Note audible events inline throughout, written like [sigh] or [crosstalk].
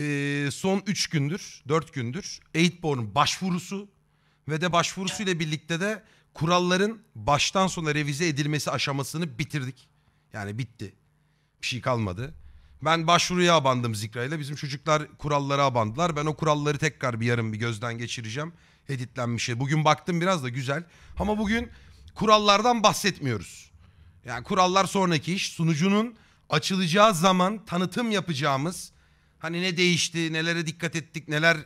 e, son 3 gündür, 4 gündür Eightborn başvurusu ve de başvurusuyla birlikte de kuralların baştan sona revize edilmesi aşamasını bitirdik. Yani bitti. Bir şey kalmadı. Ben başvuruya abandım Zikra'yla. Bizim çocuklar kurallara abandılar. Ben o kuralları tekrar bir yarın bir gözden geçireceğim. editlenmiş. Bugün baktım biraz da güzel. Ama bugün kurallardan bahsetmiyoruz. Yani kurallar sonraki iş. Sunucunun açılacağı zaman tanıtım yapacağımız Hani ne değişti, nelere dikkat ettik, neler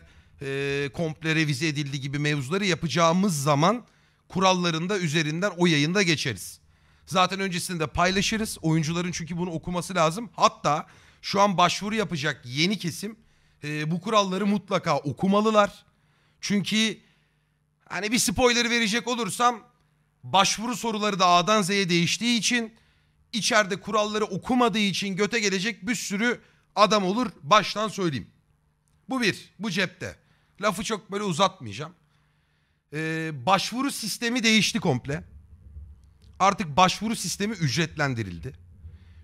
e, komple revize edildi gibi mevzuları yapacağımız zaman kurallarında üzerinden o yayında geçeriz. Zaten öncesinde paylaşırız. Oyuncuların çünkü bunu okuması lazım. Hatta şu an başvuru yapacak yeni kesim e, bu kuralları mutlaka okumalılar. Çünkü hani bir spoiler verecek olursam başvuru soruları da A'dan Z'ye değiştiği için içeride kuralları okumadığı için göte gelecek bir sürü adam olur baştan söyleyeyim. Bu bir, bu cepte. Lafı çok böyle uzatmayacağım. Ee, başvuru sistemi değişti komple. Artık başvuru sistemi ücretlendirildi.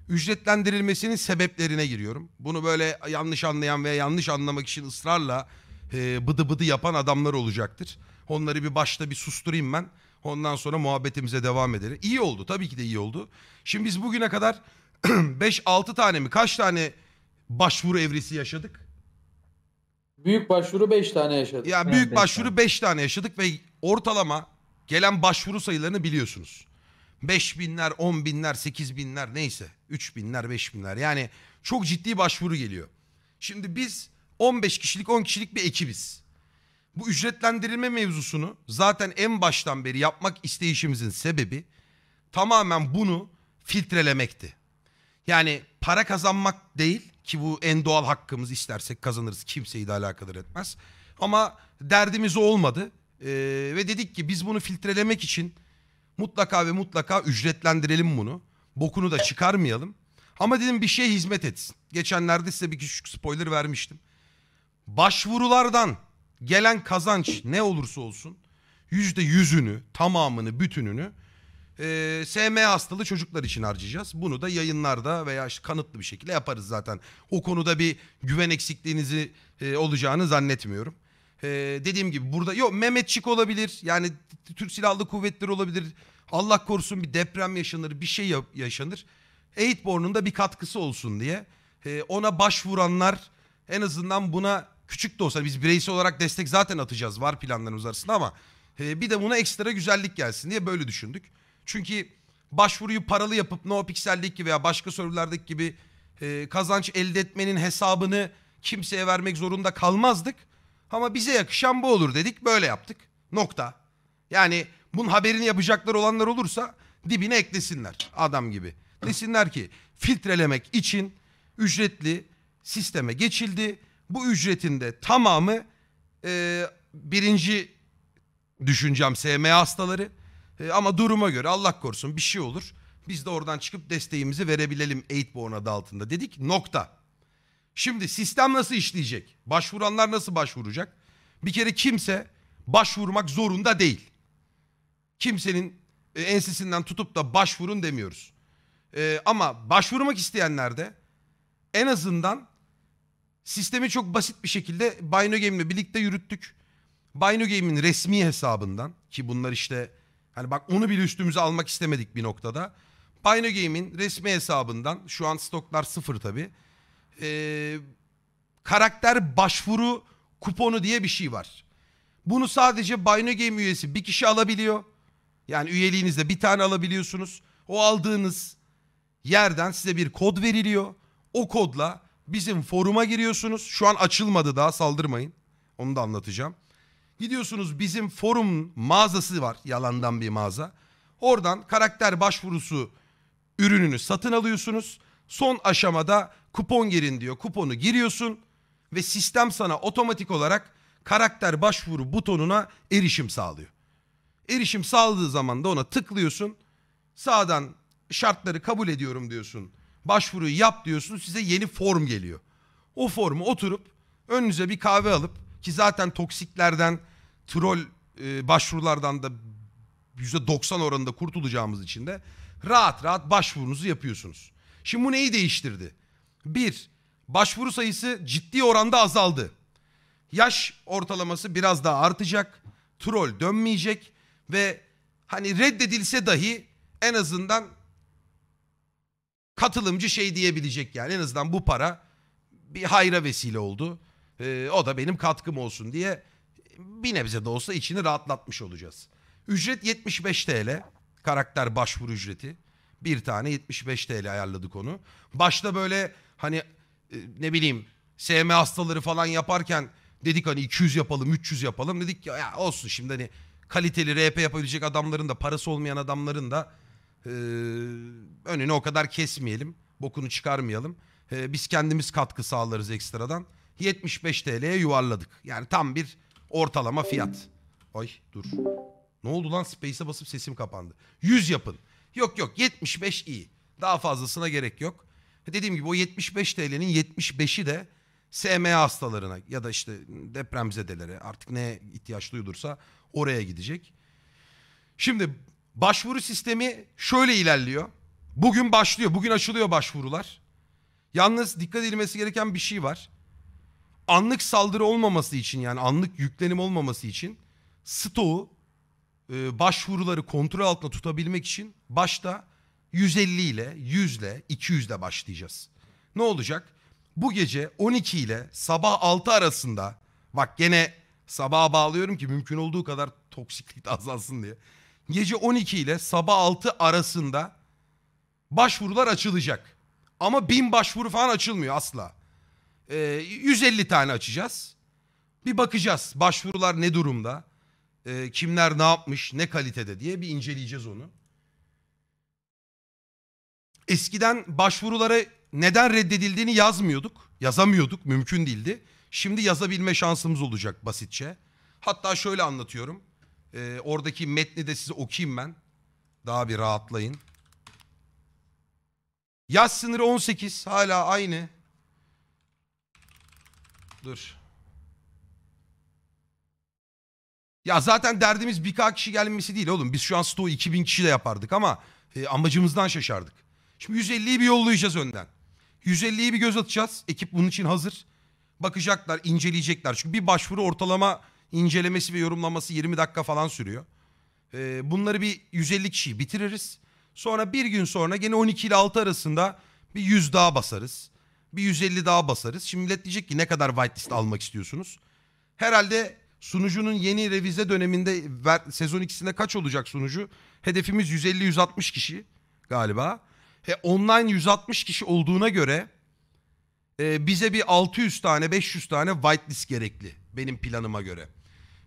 Ücretlendirilmesinin sebeplerine giriyorum. Bunu böyle yanlış anlayan veya yanlış anlamak için ısrarla e, bıdı bıdı yapan adamlar olacaktır. Onları bir başta bir susturayım ben. Ondan sonra muhabbetimize devam edelim. İyi oldu tabii ki de iyi oldu. Şimdi biz bugüne kadar 5-6 [clears throat] tane mi kaç tane başvuru evresi yaşadık. Büyük başvuru 5 tane yaşadık. Ya büyük beş başvuru 5 tane yaşadık ve ortalama gelen başvuru sayılarını biliyorsunuz. 5 binler, 10 binler, 8 binler neyse. 3 binler, 5 binler. Yani çok ciddi başvuru geliyor. Şimdi biz 15 kişilik, 10 kişilik bir ekibiz. Bu ücretlendirilme mevzusunu zaten en baştan beri yapmak isteyişimizin sebebi tamamen bunu filtrelemekti. Yani para kazanmak değil, ki bu en doğal hakkımız istersek kazanırız. Kimseyi de alakadar etmez. Ama derdimiz olmadı. Ee, ve dedik ki biz bunu filtrelemek için mutlaka ve mutlaka ücretlendirelim bunu. Bokunu da çıkarmayalım. Ama dedim bir şeye hizmet etsin. Geçenlerde size bir küçük spoiler vermiştim. Başvurulardan gelen kazanç ne olursa olsun yüzde yüzünü, tamamını, bütününü SM hastalığı çocuklar için harcayacağız. Bunu da yayınlarda veya işte kanıtlı bir şekilde yaparız zaten. O konuda bir güven eksikliğinizi e, olacağını zannetmiyorum. E, dediğim gibi burada yok Mehmetçik olabilir. Yani Türk Silahlı Kuvvetleri olabilir. Allah korusun bir deprem yaşanır, bir şey yaşanır. Eightborn'un da bir katkısı olsun diye. E, ona başvuranlar en azından buna küçük de olsa biz bireysel olarak destek zaten atacağız. Var planlarımız arasında ama e, bir de buna ekstra güzellik gelsin diye böyle düşündük. Çünkü başvuruyu paralı yapıp NoPixel'lik gibi veya başka serverlardaki gibi e, kazanç elde etmenin hesabını kimseye vermek zorunda kalmazdık. Ama bize yakışan bu olur dedik böyle yaptık. Nokta. Yani bunun haberini yapacaklar olanlar olursa dibine eklesinler adam gibi. Desinler ki filtrelemek için ücretli sisteme geçildi. Bu ücretin de tamamı e, birinci düşüncem SMA hastaları. E, ama duruma göre Allah korusun bir şey olur. Biz de oradan çıkıp desteğimizi verebilelim 8born adı altında dedik. Nokta. Şimdi sistem nasıl işleyecek? Başvuranlar nasıl başvuracak? Bir kere kimse başvurmak zorunda değil. Kimsenin e, ensesinden tutup da başvurun demiyoruz. E, ama başvurmak isteyenler de en azından sistemi çok basit bir şekilde Bino Game'le birlikte yürüttük. Bino Game'in resmi hesabından ki bunlar işte Hani bak onu bile üstümüze almak istemedik bir noktada. Pino Game'in resmi hesabından şu an stoklar sıfır tabi. Ee, karakter başvuru kuponu diye bir şey var. Bunu sadece Bino Game üyesi bir kişi alabiliyor. Yani üyeliğinizde bir tane alabiliyorsunuz. O aldığınız yerden size bir kod veriliyor. O kodla bizim foruma giriyorsunuz. Şu an açılmadı daha saldırmayın. Onu da anlatacağım. Gidiyorsunuz bizim forum mağazası var yalandan bir mağaza. Oradan karakter başvurusu ürününü satın alıyorsunuz. Son aşamada kupon girin diyor. Kuponu giriyorsun ve sistem sana otomatik olarak karakter başvuru butonuna erişim sağlıyor. Erişim sağladığı zaman da ona tıklıyorsun. Sağdan şartları kabul ediyorum diyorsun. Başvuruyu yap diyorsun. Size yeni form geliyor. O formu oturup önünüze bir kahve alıp ki zaten toksiklerden troll e, başvurulardan da %90 oranında kurtulacağımız için de rahat rahat başvurunuzu yapıyorsunuz. Şimdi bu neyi değiştirdi? Bir, başvuru sayısı ciddi oranda azaldı. Yaş ortalaması biraz daha artacak. Troll dönmeyecek ve hani reddedilse dahi en azından katılımcı şey diyebilecek yani. En azından bu para bir hayra vesile oldu. Ee, o da benim katkım olsun diye bir nebze de olsa içini rahatlatmış olacağız. Ücret 75 TL. Karakter başvuru ücreti. Bir tane 75 TL ayarladık onu. Başta böyle hani e, ne bileyim SM hastaları falan yaparken dedik hani 200 yapalım 300 yapalım dedik ya, ya olsun şimdi hani kaliteli RP yapabilecek adamların da parası olmayan adamların da e, önünü o kadar kesmeyelim. Bokunu çıkarmayalım. E, biz kendimiz katkı sağlarız ekstradan. 75 TL'ye yuvarladık. Yani tam bir Ortalama fiyat. Ay dur. Ne oldu lan Space'e basıp sesim kapandı. 100 yapın. Yok yok 75 iyi. Daha fazlasına gerek yok. Dediğim gibi o 75 TL'nin 75'i de SMA hastalarına ya da işte depremzedelere artık ne ihtiyaç duyulursa oraya gidecek. Şimdi başvuru sistemi şöyle ilerliyor. Bugün başlıyor. Bugün açılıyor başvurular. Yalnız dikkat edilmesi gereken bir şey var anlık saldırı olmaması için yani anlık yüklenim olmaması için stoğu e, başvuruları kontrol altında tutabilmek için başta 150 ile 100 ile 200 ile başlayacağız. Ne olacak? Bu gece 12 ile sabah 6 arasında bak gene sabaha bağlıyorum ki mümkün olduğu kadar toksiklik azalsın diye. Gece 12 ile sabah 6 arasında başvurular açılacak. Ama bin başvuru falan açılmıyor asla. 150 ee, tane açacağız. Bir bakacağız başvurular ne durumda, ee, kimler ne yapmış, ne kalitede diye bir inceleyeceğiz onu. Eskiden başvurulara neden reddedildiğini yazmıyorduk, yazamıyorduk, mümkün değildi. Şimdi yazabilme şansımız olacak basitçe. Hatta şöyle anlatıyorum. E, oradaki metni de size okuyayım ben. Daha bir rahatlayın. Yaz sınırı 18 hala aynı. Dur. Ya zaten derdimiz birkaç kişi gelmesi değil oğlum. Biz şu an stoğu 2000 de yapardık ama e, amacımızdan şaşardık. Şimdi 150'yi bir yollayacağız önden. 150'yi bir göz atacağız. Ekip bunun için hazır. Bakacaklar, inceleyecekler. Çünkü bir başvuru ortalama incelemesi ve yorumlaması 20 dakika falan sürüyor. E, bunları bir 150 kişiyi bitiririz. Sonra bir gün sonra gene 12 ile 6 arasında bir 100 daha basarız. Bir 150 daha basarız. Şimdi millet diyecek ki ne kadar whitelist almak istiyorsunuz? Herhalde sunucunun yeni revize döneminde ver, sezon ikisinde kaç olacak sunucu? Hedefimiz 150-160 kişi galiba. E, online 160 kişi olduğuna göre e, bize bir 600 tane 500 tane whitelist gerekli benim planıma göre.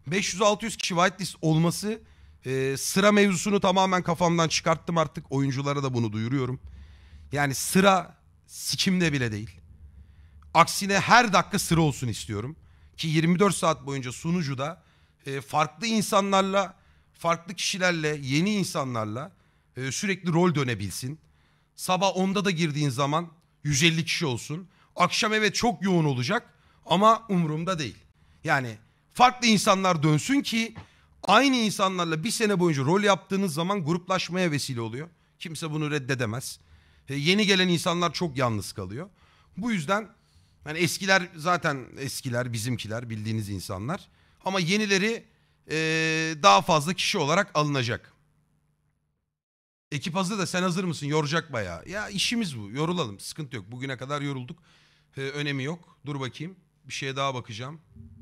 500-600 kişi whitelist olması e, sıra mevzusunu tamamen kafamdan çıkarttım artık oyunculara da bunu duyuruyorum. Yani sıra Sikimde bile değil. Aksine her dakika sıra olsun istiyorum. Ki 24 saat boyunca sunucuda e, farklı insanlarla, farklı kişilerle, yeni insanlarla e, sürekli rol dönebilsin. Sabah 10'da da girdiğin zaman 150 kişi olsun. Akşam evet çok yoğun olacak ama umurumda değil. Yani farklı insanlar dönsün ki aynı insanlarla bir sene boyunca rol yaptığınız zaman gruplaşmaya vesile oluyor. Kimse bunu reddedemez. E, yeni gelen insanlar çok yalnız kalıyor. Bu yüzden yani eskiler zaten eskiler bizimkiler bildiğiniz insanlar. Ama yenileri e, daha fazla kişi olarak alınacak. Ekip hazır da sen hazır mısın? Yoracak bayağı. Ya işimiz bu. Yorulalım. Sıkıntı yok. Bugüne kadar yorulduk. E, önemi yok. Dur bakayım. Bir şeye daha bakacağım.